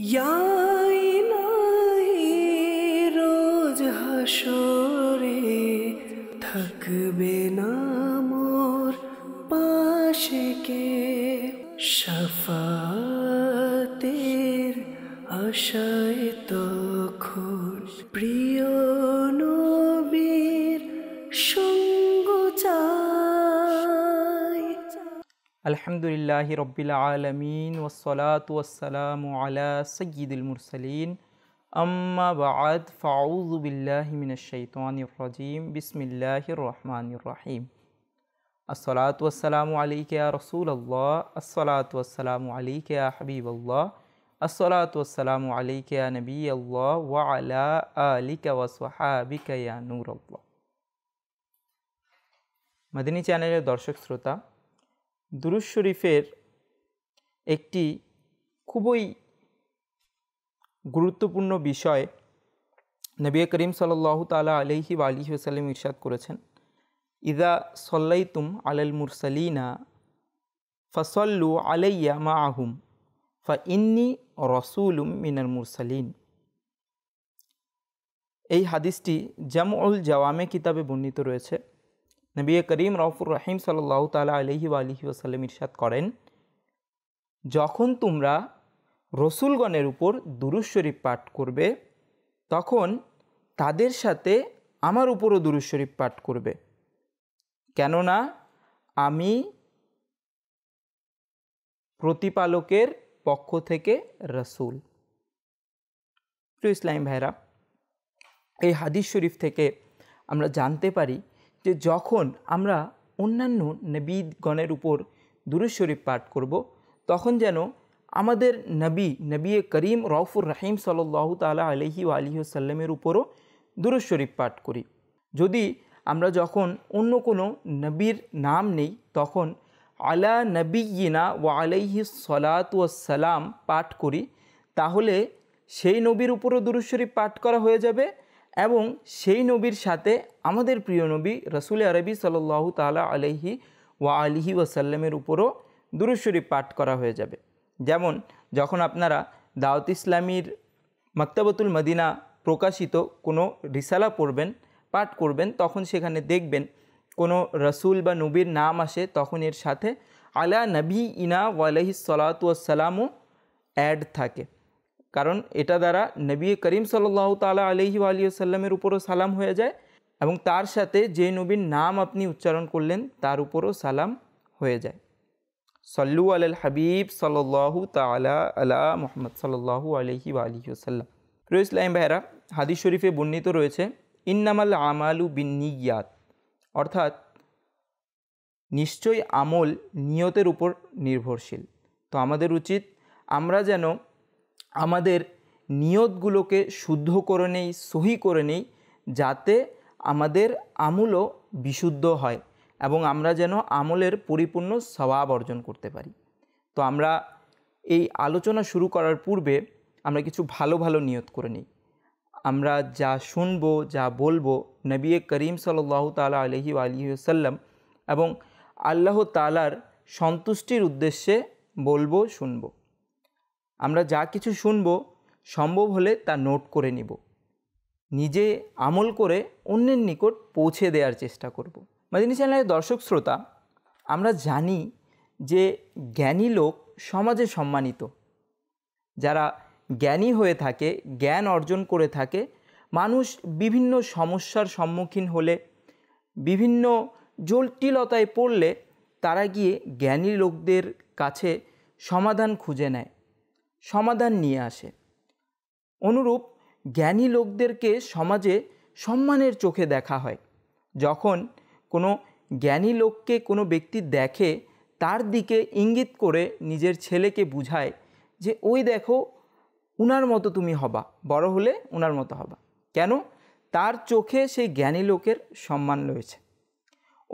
রোজ হাসরে থাকবে না মোর পাশে কে শফাতের আশায় الحمد لله رب العالمين والصلاة والسلام على سيد المرسلين أما بعد فأعوذ بالله من الشيطان الرجيم بسم الله الرحمن الرحيم الصلاة والسلام عليك يا رسول الله الصلاة والسلام عليك يا حبيب الله الصلاة والسلام عليك يا نبي الله وعلى آلك وصحابك يا نور الله مدني চ্যানেলের দর্শক শ্রোতা দুরুজ শরীফের একটি খুবই গুরুত্বপূর্ণ বিষয় নবী করিম সাল্লাহ তালা আলহি বা আলহি সাল্লাম ইরশাদ করেছেন ইদা সল্লাইতুম আলাল মুরসালিনা ফসল্লু আলাইয়া মা আহুম ফা ইন্নি রসুলুম মিনাল মুরসালিন এই হাদিসটি জামউল জাওয়ামে কিতাবে বর্ণিত রয়েছে নবী করিম রফুর রাহিম সাল্লাহ তালা আলহি আলহি ওসাল্লাম ইরশাদ করেন যখন তোমরা রসুলগণের উপর দুরুজ শরীফ পাঠ করবে তখন তাদের সাথে আমার উপরও দুরুজ শরীফ পাঠ করবে কেননা আমি প্রতিপালকের পক্ষ থেকে রসুল ইসলাম ভাইরা এই হাদিস শরীফ থেকে আমরা জানতে পারি যে যখন আমরা অন্যান্য গণের উপর দুরুজ শরীফ পাঠ করব তখন যেন আমাদের নবী নবী করিম রউফুর রাহিম সাল্লাহ তালা আলহি ও সাল্লামের উপরও দুরুজ শরীফ পাঠ করি যদি আমরা যখন অন্য কোনো নবীর নাম নেই তখন আলা নবীনা ও আলাইহি সলাত সালাম পাঠ করি তাহলে সেই নবীর উপরও দুরুজ শরীফ পাঠ করা হয়ে যাবে এবং সেই নবীর সাথে আমাদের প্রিয় নবী রসুল আরবি সাল্লু তালা আলহি ওয়া আলিহি ওয়াসাল্লামের উপরও দুরুশ্বরী পাঠ করা হয়ে যাবে যেমন যখন আপনারা দাওয়াত ইসলামীর মক্তাবতুল মদিনা প্রকাশিত কোনো রিসালা পড়বেন পাঠ করবেন তখন সেখানে দেখবেন কোনো রসুল বা নবীর নাম আসে তখন এর সাথে আলা নবী ইনা ওয়ালাহি সালাতু সালামও অ্যাড থাকে কারণ এটা দ্বারা নবী করিম সাল্লাহ তালা আলহি আলিয়াল্লামের উপরও সালাম হয়ে যায় এবং তার সাথে যে নবীর নাম আপনি উচ্চারণ করলেন তার উপরও সালাম হয়ে যায় সল্লু আল হাবিব সাল্লু তালা আলা মোহাম্মদ সাল্লু আলহি আলহিউসাল্লাম রয়ে ইসলাম ভাইরা হাদিস শরীফে বর্ণিত রয়েছে ইন্নামাল আমালু বিনিয়াত অর্থাৎ নিশ্চয়ই আমল নিয়তের উপর নির্ভরশীল তো আমাদের উচিত আমরা যেন আমাদের নিয়তগুলোকে শুদ্ধ করে নেই সহি করে নেই যাতে আমাদের আমলও বিশুদ্ধ হয় এবং আমরা যেন আমলের পরিপূর্ণ স্বভাব অর্জন করতে পারি তো আমরা এই আলোচনা শুরু করার পূর্বে আমরা কিছু ভালো ভালো নিয়ত করে নিই আমরা যা শুনব যা বলবো নবী করিম সাল্লাহ তালা আলহি আলহিসাল্লাম এবং আল্লাহ তালার সন্তুষ্টির উদ্দেশ্যে বলবো শুনবো আমরা যা কিছু শুনব সম্ভব হলে তা নোট করে নিব নিজে আমল করে অন্যের নিকট পৌঁছে দেওয়ার চেষ্টা করব। মাদিনী চ্যানেলের দর্শক শ্রোতা আমরা জানি যে জ্ঞানী লোক সমাজে সম্মানিত যারা জ্ঞানী হয়ে থাকে জ্ঞান অর্জন করে থাকে মানুষ বিভিন্ন সমস্যার সম্মুখীন হলে বিভিন্ন জটিলতায় পড়লে তারা গিয়ে জ্ঞানী লোকদের কাছে সমাধান খুঁজে নেয় সমাধান নিয়ে আসে অনুরূপ জ্ঞানী লোকদেরকে সমাজে সম্মানের চোখে দেখা হয় যখন কোনো জ্ঞানী লোককে কোনো ব্যক্তি দেখে তার দিকে ইঙ্গিত করে নিজের ছেলেকে বুঝায় যে ওই দেখো উনার মতো তুমি হবা বড় হলে উনার মতো হবা কেন তার চোখে সেই জ্ঞানী লোকের সম্মান রয়েছে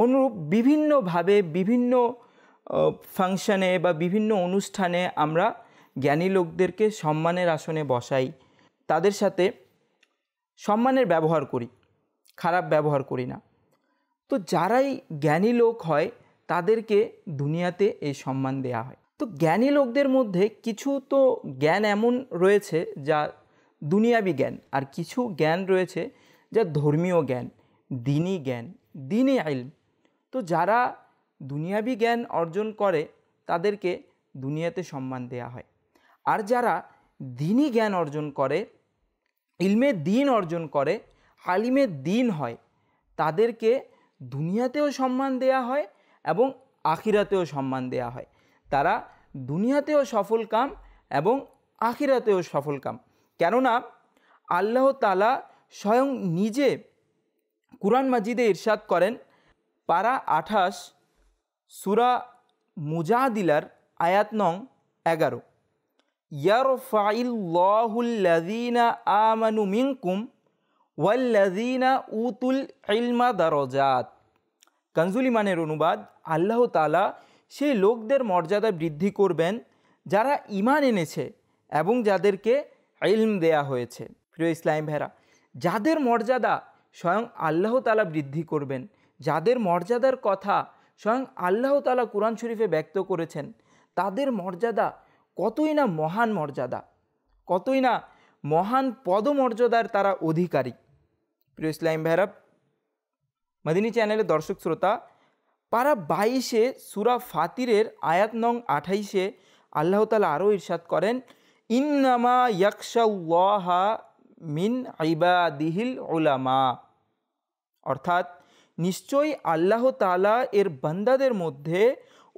অনুরূপ বিভিন্নভাবে বিভিন্ন ফাংশানে বা বিভিন্ন অনুষ্ঠানে আমরা জ্ঞানী লোকদেরকে সম্মানের আসনে বসাই তাদের সাথে সম্মানের ব্যবহার করি খারাপ ব্যবহার করি না তো যারাই জ্ঞানী লোক হয় তাদেরকে দুনিয়াতে এই সম্মান দেয়া হয় তো জ্ঞানী লোকদের মধ্যে কিছু তো জ্ঞান এমন রয়েছে যা দুনিয়াবি জ্ঞান আর কিছু জ্ঞান রয়েছে যা ধর্মীয় জ্ঞান দিনই জ্ঞান দিনই আইল তো যারা দুনিয়াবি জ্ঞান অর্জন করে তাদেরকে দুনিয়াতে সম্মান দেয়া হয় আর যারা দিনই জ্ঞান অর্জন করে ইলমে দিন অর্জন করে আলিমে দিন হয় তাদেরকে দুনিয়াতেও সম্মান দেয়া হয় এবং আখিরাতেও সম্মান দেয়া হয় তারা দুনিয়াতেও সফল কাম এবং আখিরাতেও সফল কাম কেননা আল্লাহ তালা স্বয়ং নিজে কুরআন মাজিদে ইরশাদ করেন পারা আঠাশ সুরা মুজাদিলার আয়াত নং এগারো ইয়ারফাইল্লাহুল্লাযীনা উতুল ইমানের অনুবাদ আল্লাহ তালা সেই লোকদের মর্যাদা বৃদ্ধি করবেন যারা ইমান এনেছে এবং যাদেরকে ইলম দেয়া হয়েছে প্রিয় ইসলাম ভেরা যাদের মর্যাদা স্বয়ং আল্লাহ তালা বৃদ্ধি করবেন যাদের মর্যাদার কথা স্বয়ং আল্লাহ তালা কোরআন শরীফে ব্যক্ত করেছেন তাদের মর্যাদা কতই না মহান মর্যাদা কতই না মহান পদমর্যাদার তারা অধিকারী প্রিয় ইসলাম ভাইরাব মদিনী চ্যানেলের দর্শক শ্রোতা পারা বাইশে সুরা ফাতিরের আয়াত নং আঠাইশে আল্লাহ তালা আরও ইরশাদ করেন ইন্নামা ইয়াকশাউল্লাহা মিন দিহিল ওলামা অর্থাৎ নিশ্চয়ই আল্লাহ তালা এর বান্দাদের মধ্যে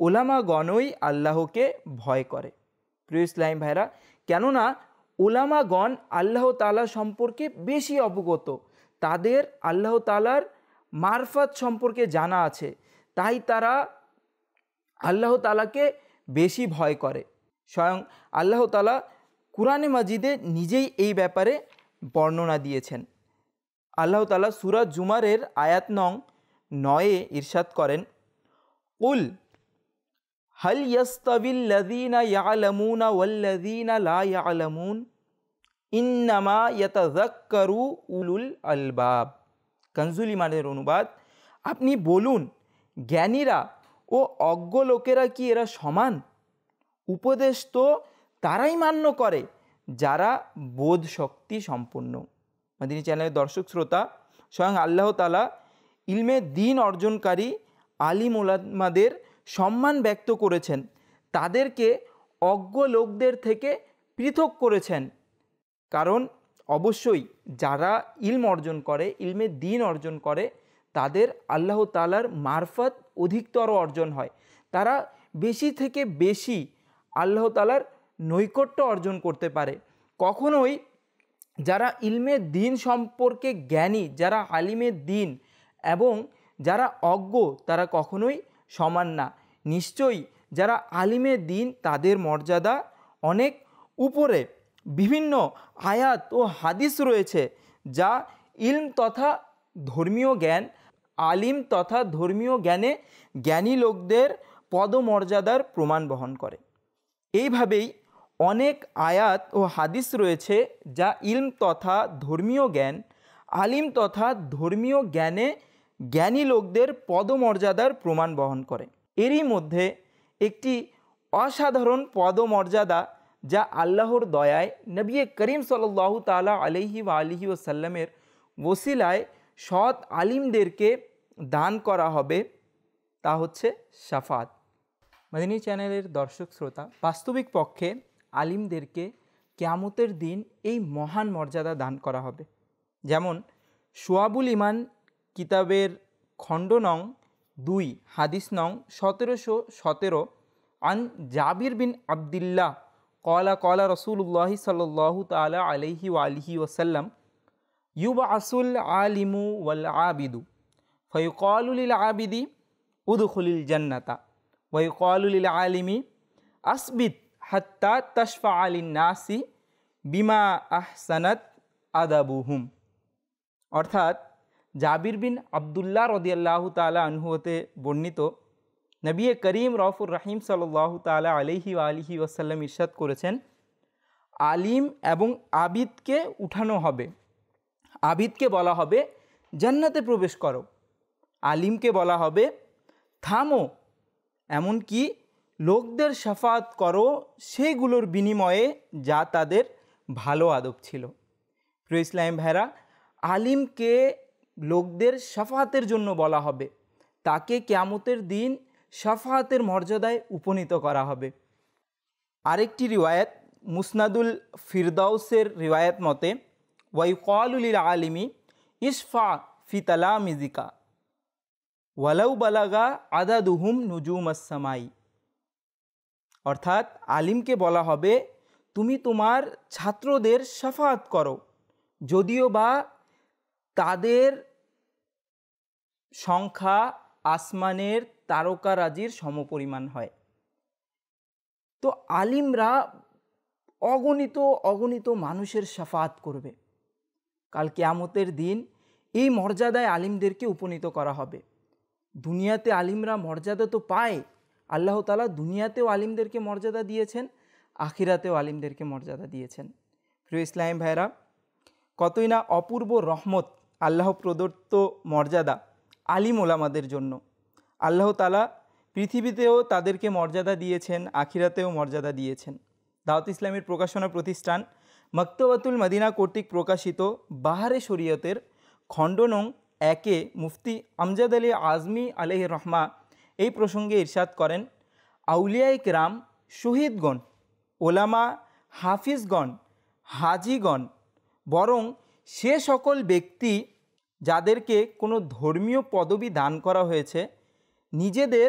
ওলামাগণই আল্লাহকে ভয় করে প্রিয় ইসলাম ভাইরা কেননা ওলামাগণ আল্লাহ তালা সম্পর্কে বেশি অবগত তাদের আল্লাহ তালার মারফাত সম্পর্কে জানা আছে তাই তারা আল্লাহ তালাকে বেশি ভয় করে স্বয়ং আল্লাহ তালা কুরআনে মাজিদে নিজেই এই ব্যাপারে বর্ণনা দিয়েছেন আল্লাহ তালা সুরাজ জুমারের আয়াত নং নয়ে ইরশাদ করেন উল হল ইয়াস্তাবিল্লাযীনা ইয়ালামুনা ওয়াল্লাযীনা লা ইয়ালামুন ইন্নামা আলবাব কনজুল ইমানের অনুবাদ আপনি বলুন জ্ঞানীরা ও অজ্ঞ লোকেরা কি এরা সমান উপদেশ তো তারাই মান্য করে যারা বোধ শক্তি সম্পন্ন মাদিনী চ্যানেলের দর্শক শ্রোতা স্বয়ং আল্লাহ তালা ইলমে দিন অর্জনকারী আলিম সম্মান ব্যক্ত করেছেন তাদেরকে অজ্ঞ লোকদের থেকে পৃথক করেছেন কারণ অবশ্যই যারা ইলম অর্জন করে ইলমে দিন অর্জন করে তাদের আল্লাহ তালার মারফত অধিকতর অর্জন হয় তারা বেশি থেকে বেশি আল্লাহ তালার নৈকট্য অর্জন করতে পারে কখনোই যারা ইলমে দিন সম্পর্কে জ্ঞানী যারা আলিমের দিন এবং যারা অজ্ঞ তারা কখনোই সমান না নিশ্চয়ই যারা আলিমে দিন তাদের মর্যাদা অনেক উপরে বিভিন্ন আয়াত ও হাদিস রয়েছে যা ইলম তথা ধর্মীয় জ্ঞান আলিম তথা ধর্মীয় জ্ঞানে জ্ঞানী লোকদের পদমর্যাদার প্রমাণ বহন করে এইভাবেই অনেক আয়াত ও হাদিস রয়েছে যা ইলম তথা ধর্মীয় জ্ঞান আলিম তথা ধর্মীয় জ্ঞানে জ্ঞানী লোকদের পদমর্যাদার প্রমাণ বহন করে এরই মধ্যে একটি অসাধারণ পদমর্যাদা যা আল্লাহর দয়ায় নবী করিম সাল্লাহ তালা আলহি বা আলহি সাল্লামের ওসিলায় সৎ আলিমদেরকে দান করা হবে তা হচ্ছে সাফাত মাদিনী চ্যানেলের দর্শক শ্রোতা বাস্তবিক পক্ষে আলিমদেরকে কেয়ামতের দিন এই মহান মর্যাদা দান করা হবে যেমন সোয়াবুল ইমান কিতাবের খণ্ড নং দুই হাদিস নং সতেরোশো সতেরো আন জাবির বিন আবদুল্লাহ কলা কলা রসুল্লাহ সাল্লাহ তালা আলহি আলহি ওসাল্লাম ইউব আসুল আলিমু ওয়াল আবিদু ফয়ুকলুলিল আবিদি জন্নাতা জান্নাতা ওয়ুকলুলিল আলিমি আসবিদ হত্তা তশফা আলিন নাসি বিমা আহসানত আদাবুহুম অর্থাৎ জাবির বিন আবদুল্লাহ রদিয়াল্লাহ তালা আনহু বর্ণিত নবী করিম রফুর রাহিম সাল্লাহ তালা আলহি আলহি ওয়াসাল্লাম ইরশাদ করেছেন আলিম এবং আবিদকে উঠানো হবে আবিদকে বলা হবে জান্নাতে প্রবেশ করো আলিমকে বলা হবে থামো এমনকি লোকদের সাফাত করো সেগুলোর বিনিময়ে যা তাদের ভালো আদব ছিল প্রিয় ইসলাম ভাইরা আলিমকে লোকদের সাফাহাতের জন্য বলা হবে তাকে কেয়ামতের দিন সাফাহাতের মর্যাদায় উপনীত করা হবে আরেকটি রিওয়ায়ত মুসনাদুল ফিরদাউসের রিওয়ায়ত মতে ওয়াইকলুলিল আলিমি ইসফা ফিতালা মিজিকা ওয়ালাউ বালাগা আদাদুহুম নুজুম আসসামাই অর্থাৎ আলিমকে বলা হবে তুমি তোমার ছাত্রদের সাফাত করো যদিও বা তাদের সংখ্যা আসমানের তারকারাজির সমপরিমাণ হয় তো আলিমরা অগণিত অগণিত মানুষের সাফাত করবে কাল কেয়ামতের দিন এই মর্যাদায় আলিমদেরকে উপনীত করা হবে দুনিয়াতে আলিমরা মর্যাদা তো পায় আল্লাহ তালা দুনিয়াতেও আলিমদেরকে মর্যাদা দিয়েছেন আখিরাতেও আলিমদেরকে মর্যাদা দিয়েছেন প্রিয় ইসলাম ভাইরা কতই না অপূর্ব রহমত আল্লাহ প্রদত্ত মর্যাদা আলিম ওলামাদের জন্য আল্লাহ তালা পৃথিবীতেও তাদেরকে মর্যাদা দিয়েছেন আখিরাতেও মর্যাদা দিয়েছেন দাওয়াত ইসলামের প্রকাশনা প্রতিষ্ঠান মক্তবাতুল মদিনা কর্তৃক প্রকাশিত বাহারে শরীয়তের খণ্ড নং একে মুফতি আমজাদ আলী আজমি আলহ রহমা এই প্রসঙ্গে ইরশাদ করেন আউলিয়াইক রাম শহীদগণ ওলামা হাফিজগণ হাজিগণ বরং সে সকল ব্যক্তি যাদেরকে কোনো ধর্মীয় পদবি দান করা হয়েছে নিজেদের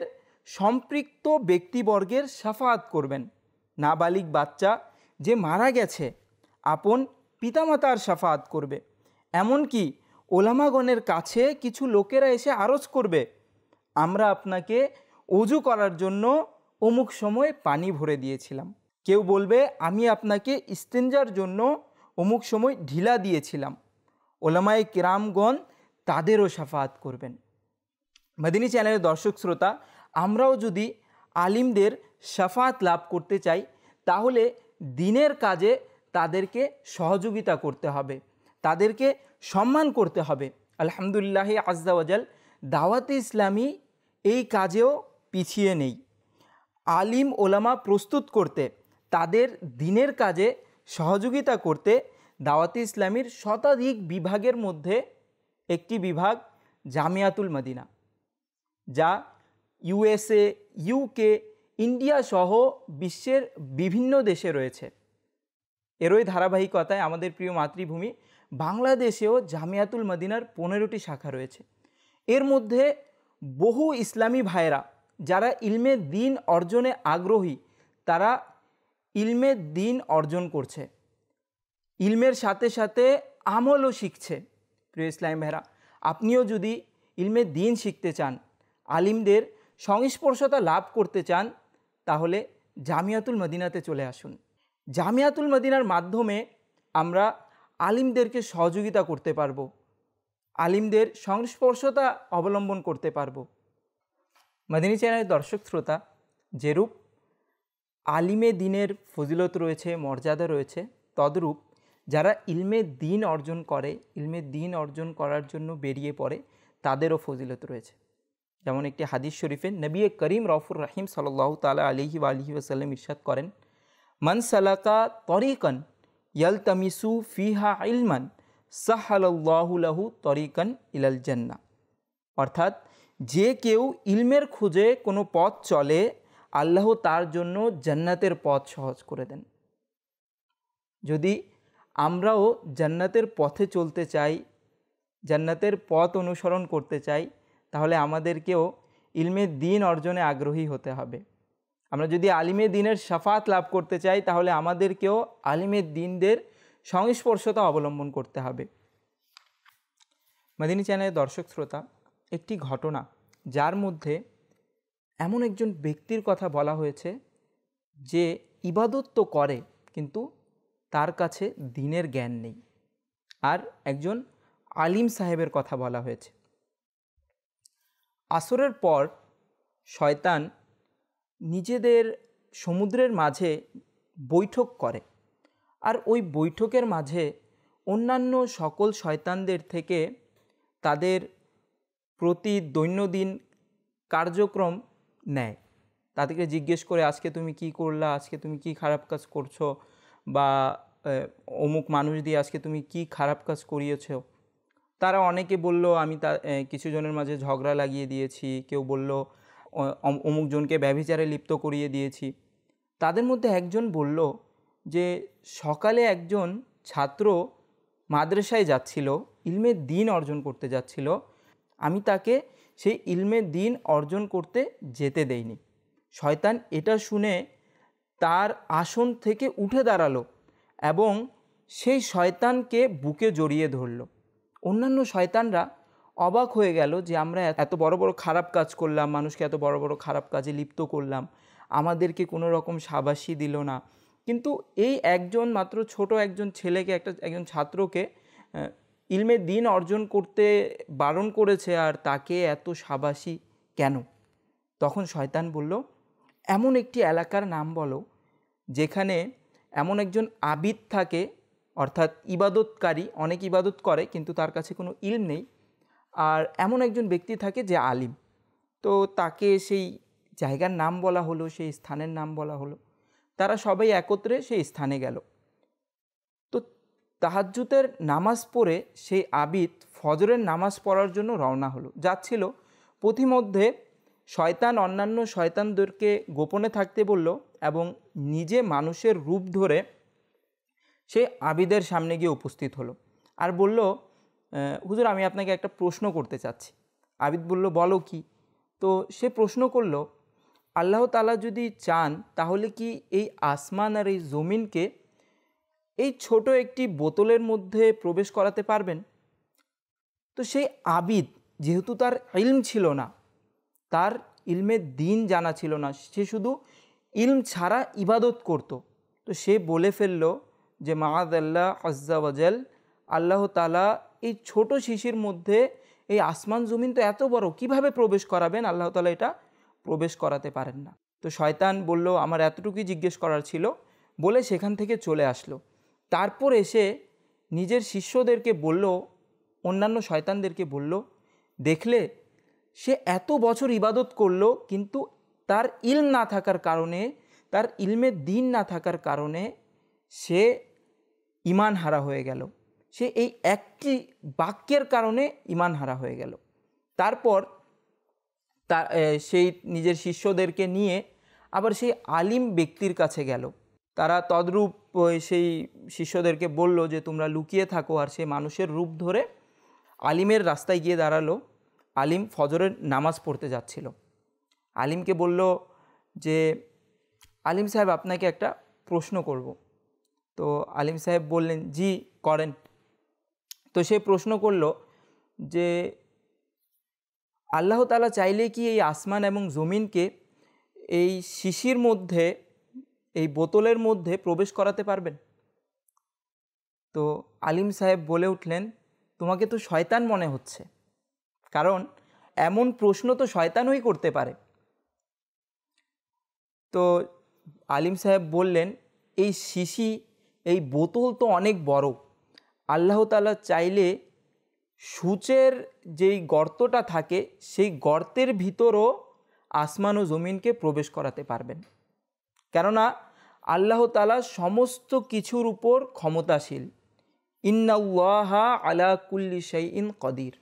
সম্পৃক্ত ব্যক্তিবর্গের সাফাত করবেন নাবালিক বাচ্চা যে মারা গেছে আপন পিতামাতার সাফাত করবে এমনকি ওলামাগণের কাছে কিছু লোকেরা এসে আরজ করবে আমরা আপনাকে অজু করার জন্য অমুক সময় পানি ভরে দিয়েছিলাম কেউ বলবে আমি আপনাকে ইস্তেঞ্জার জন্য অমুক সময় ঢিলা দিয়েছিলাম ওলামায় কিরামগণ তাদেরও সাফাত করবেন মেদিনী চ্যানেলের দর্শক শ্রোতা আমরাও যদি আলিমদের সাফাত লাভ করতে চাই তাহলে দিনের কাজে তাদেরকে সহযোগিতা করতে হবে তাদেরকে সম্মান করতে হবে আলহামদুলিল্লাহ আজদাওয়াজাল দাওয়াতে ইসলামী এই কাজেও পিছিয়ে নেই আলিম ওলামা প্রস্তুত করতে তাদের দিনের কাজে সহযোগিতা করতে দাওয়াতি ইসলামীর শতাধিক বিভাগের মধ্যে একটি বিভাগ জামিয়াতুল মদিনা যা ইউএসএ ইউকে ইন্ডিয়া সহ বিশ্বের বিভিন্ন দেশে রয়েছে এরই ধারাবাহিকতায় আমাদের প্রিয় মাতৃভূমি বাংলাদেশেও জামিয়াতুল মদিনার পনেরোটি শাখা রয়েছে এর মধ্যে বহু ইসলামী ভাইরা যারা ইলমে দিন অর্জনে আগ্রহী তারা ইলমের দিন অর্জন করছে ইলমের সাথে সাথে আমলও শিখছে প্রিয় ইসলাম ভেরা আপনিও যদি ইলমের দিন শিখতে চান আলিমদের সংস্পর্শতা লাভ করতে চান তাহলে জামিয়াতুল মদিনাতে চলে আসুন জামিয়াতুল মদিনার মাধ্যমে আমরা আলিমদেরকে সহযোগিতা করতে পারবো আলিমদের সংস্পর্শতা অবলম্বন করতে পারবো মদিনী চ্যানেলের দর্শক শ্রোতা যেরূপ আলিমে দিনের ফজিলত রয়েছে মর্যাদা রয়েছে তদরূপ যারা ইলমে দিন অর্জন করে ইলমে দিন অর্জন করার জন্য বেরিয়ে পড়ে তাদেরও ফজিলত রয়েছে যেমন একটি হাদিস শরীফে নবী করিম রফুর রাহিম সাল্লাহ তালা আলিহি আলহি ওসাল্লাম ইরশাদ করেন মান সালাকা তরিকন ইয়াল তামিসু ফিহা ইলমান সাহালাহু তরিকন ইলাল জান্না অর্থাৎ যে কেউ ইলমের খুঁজে কোনো পথ চলে আল্লাহ তার জন্য জান্নাতের পথ সহজ করে দেন যদি আমরাও জান্নাতের পথে চলতে চাই জান্নাতের পথ অনুসরণ করতে চাই তাহলে আমাদেরকেও ইলমে দিন অর্জনে আগ্রহী হতে হবে আমরা যদি আলিমে দিনের সাফাত লাভ করতে চাই তাহলে আমাদেরকেও আলিমে দিনদের সংস্পর্শতা অবলম্বন করতে হবে মাদিনী চ্যানেলের দর্শক শ্রোতা একটি ঘটনা যার মধ্যে এমন একজন ব্যক্তির কথা বলা হয়েছে যে ইবাদত তো করে কিন্তু তার কাছে দিনের জ্ঞান নেই আর একজন আলিম সাহেবের কথা বলা হয়েছে আসরের পর শয়তান নিজেদের সমুদ্রের মাঝে বৈঠক করে আর ওই বৈঠকের মাঝে অন্যান্য সকল শয়তানদের থেকে তাদের প্রতি দৈনন্দিন কার্যক্রম নেয় তাদেরকে জিজ্ঞেস করে আজকে তুমি কি করলা আজকে তুমি কি খারাপ কাজ করছো বা অমুক মানুষ দিয়ে আজকে তুমি কি খারাপ কাজ করিয়েছ তারা অনেকে বলল আমি তা কিছু জনের মাঝে ঝগড়া লাগিয়ে দিয়েছি কেউ বলল অমুক জনকে ব্যভিচারে লিপ্ত করিয়ে দিয়েছি তাদের মধ্যে একজন বলল যে সকালে একজন ছাত্র মাদ্রাসায় যাচ্ছিল ইলমে দিন অর্জন করতে যাচ্ছিল আমি তাকে সেই ইলমে দিন অর্জন করতে যেতে দেয়নি শয়তান এটা শুনে তার আসন থেকে উঠে দাঁড়ালো এবং সেই শয়তানকে বুকে জড়িয়ে ধরল অন্যান্য শয়তানরা অবাক হয়ে গেল যে আমরা এত বড় বড় খারাপ কাজ করলাম মানুষকে এত বড় বড় খারাপ কাজে লিপ্ত করলাম আমাদেরকে কোনো রকম সাবাসই দিল না কিন্তু এই একজন মাত্র ছোট একজন ছেলেকে একটা একজন ছাত্রকে ইলমে দিন অর্জন করতে বারণ করেছে আর তাকে এত সাবাসি কেন তখন শয়তান বলল এমন একটি এলাকার নাম বলো যেখানে এমন একজন আবিদ থাকে অর্থাৎ ইবাদতকারী অনেক ইবাদত করে কিন্তু তার কাছে কোনো ইল নেই আর এমন একজন ব্যক্তি থাকে যে আলিম তো তাকে সেই জায়গার নাম বলা হলো সেই স্থানের নাম বলা হলো তারা সবাই একত্রে সেই স্থানে গেল তাহাজ্জুতের নামাজ পড়ে সেই আবিদ ফজরের নামাজ পড়ার জন্য রওনা হলো যাচ্ছিল পথিমধ্যে শয়তান অন্যান্য শয়তানদেরকে গোপনে থাকতে বলল এবং নিজে মানুষের রূপ ধরে সে আবিদের সামনে গিয়ে উপস্থিত হলো আর বলল হুজুর আমি আপনাকে একটা প্রশ্ন করতে চাচ্ছি আবিদ বলল বলো কি তো সে প্রশ্ন করল আল্লাহ তালা যদি চান তাহলে কি এই আসমান আর এই জমিনকে এই ছোট একটি বোতলের মধ্যে প্রবেশ করাতে পারবেন তো সেই আবিদ যেহেতু তার ইলম ছিল না তার ইলমের দিন জানা ছিল না সে শুধু ইলম ছাড়া ইবাদত করত তো সে বলে ফেলল যে মাহাদ আল্লাহ আজ্জাওয়াজাল আল্লাহ তালা এই ছোট শিশির মধ্যে এই আসমান জমিন তো এত বড় কিভাবে প্রবেশ করাবেন আল্লাহ তালা এটা প্রবেশ করাতে পারেন না তো শয়তান বলল আমার এতটুকুই জিজ্ঞেস করার ছিল বলে সেখান থেকে চলে আসলো তারপর এসে নিজের শিষ্যদেরকে বলল অন্যান্য শয়তানদেরকে বলল দেখলে সে এত বছর ইবাদত করল কিন্তু তার ইল না থাকার কারণে তার ইলমের দিন না থাকার কারণে সে ইমান হারা হয়ে গেল সে এই একটি বাক্যের কারণে ইমান হারা হয়ে গেল তারপর তার সেই নিজের শিষ্যদেরকে নিয়ে আবার সেই আলিম ব্যক্তির কাছে গেল তারা তদ্রূপ সেই শিষ্যদেরকে বলল যে তোমরা লুকিয়ে থাকো আর সে মানুষের রূপ ধরে আলিমের রাস্তায় গিয়ে দাঁড়ালো আলিম ফজরের নামাজ পড়তে যাচ্ছিল আলিমকে বলল যে আলিম সাহেব আপনাকে একটা প্রশ্ন করব তো আলিম সাহেব বললেন জি করেন তো সে প্রশ্ন করল যে আল্লাহ তালা চাইলে কি এই আসমান এবং জমিনকে এই শিশির মধ্যে এই বোতলের মধ্যে প্রবেশ করাতে পারবেন তো আলিম সাহেব বলে উঠলেন তোমাকে তো শয়তান মনে হচ্ছে কারণ এমন প্রশ্ন তো শয়তানই করতে পারে তো আলিম সাহেব বললেন এই শিশি এই বোতল তো অনেক বড় আল্লাহ তালা চাইলে সূচের যেই গর্তটা থাকে সেই গর্তের ভিতরও আসমান ও জমিনকে প্রবেশ করাতে পারবেন কেননা আল্লাহ তালা সমস্ত কিছুর উপর ক্ষমতাশীল ইন্নাউয়াহা আলা কুল্লি ইন কদির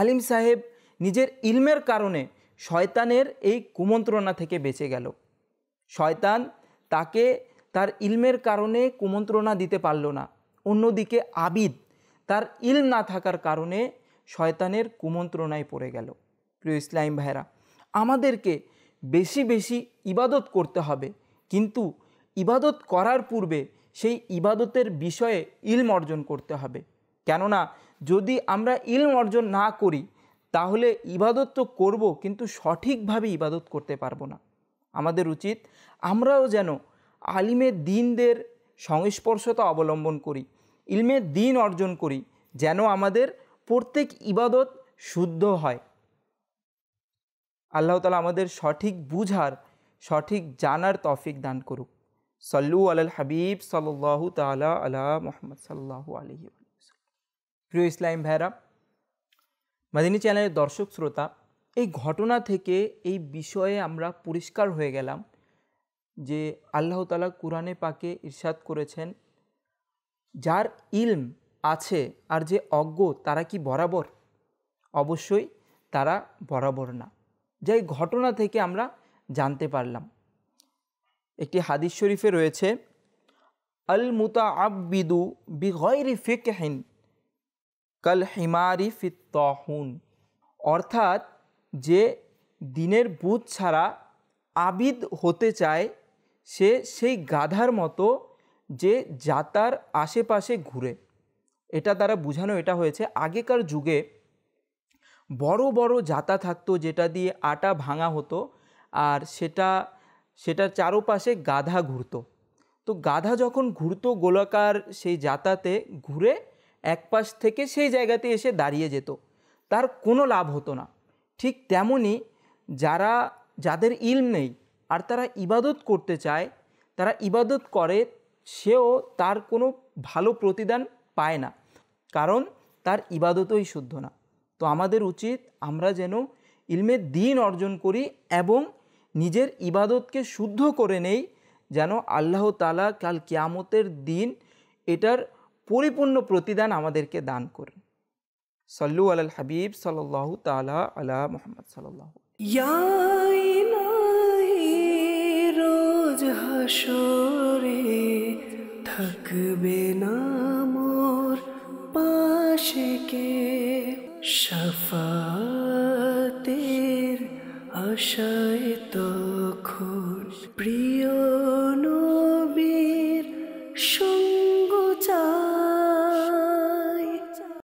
আলিম সাহেব নিজের ইলমের কারণে শয়তানের এই কুমন্ত্রণা থেকে বেঁচে গেল শয়তান তাকে তার ইলমের কারণে কুমন্ত্রণা দিতে পারল না অন্যদিকে আবিদ তার ইলম না থাকার কারণে শয়তানের কুমন্ত্রণায় পড়ে গেল প্রিয় ইসলাম ভাইরা আমাদেরকে বেশি বেশি ইবাদত করতে হবে কিন্তু ইবাদত করার পূর্বে সেই ইবাদতের বিষয়ে ইলম অর্জন করতে হবে কেননা যদি আমরা ইলম অর্জন না করি তাহলে ইবাদত তো করবো কিন্তু সঠিকভাবে ইবাদত করতে পারবো না আমাদের উচিত আমরাও যেন আলিমে দিনদের সংস্পর্শতা অবলম্বন করি ইলমে দিন অর্জন করি যেন আমাদের প্রত্যেক ইবাদত শুদ্ধ হয় আল্লাহ তালা আমাদের সঠিক বুঝার সঠিক জানার তফিক দান করুক সাল্লু আলাল হাবিব সাল্লাহ তালা আলা মোহাম্মদ সাল্লাহ আলহি প্রিয় ইসলাম ভাইরা মাদিনী চ্যানেলের দর্শক শ্রোতা এই ঘটনা থেকে এই বিষয়ে আমরা পরিষ্কার হয়ে গেলাম যে আল্লাহ তালা কোরআনে পাকে ইরশাদ করেছেন যার ইলম আছে আর যে অজ্ঞ তারা কি বরাবর অবশ্যই তারা বরাবর না যে ঘটনা থেকে আমরা জানতে পারলাম একটি হাদিস শরীফে রয়েছে আল মুতা আব্বিদু বিগৈরি ফিকহীন কাল হিমারি ফিত্তাহুন অর্থাৎ যে দিনের বুধ ছাড়া আবিদ হতে চায় সে সেই গাধার মতো যে যাতার আশেপাশে ঘুরে এটা তারা বোঝানো এটা হয়েছে আগেকার যুগে বড় বড় যাতা থাকতো যেটা দিয়ে আটা ভাঙা হতো আর সেটা সেটার চারোপাশে গাধা ঘুরত তো গাধা যখন ঘুরত গোলাকার সেই যাতাতে ঘুরে এক পাশ থেকে সেই জায়গাতে এসে দাঁড়িয়ে যেত তার কোনো লাভ হতো না ঠিক তেমনই যারা যাদের ইলম নেই আর তারা ইবাদত করতে চায় তারা ইবাদত করে সেও তার কোনো ভালো প্রতিদান পায় না কারণ তার ইবাদতই শুদ্ধ না তো আমাদের উচিত আমরা যেন ইলমের দিন অর্জন করি এবং নিজের ইবাদতকে শুদ্ধ করে নেই যেন আল্লাহ তালা কাল কিয়ামতের দিন এটার পরিপূর্ণ প্রতিদান আমাদেরকে দান করেন সল্লু আলাল হাবিব সাল্লাহ তালা আলা মোহাম্মদ সাল্লাহ রোজ হাসরে থাকবে না মোর পাশে কে সফা আশায় তখন প্রিয়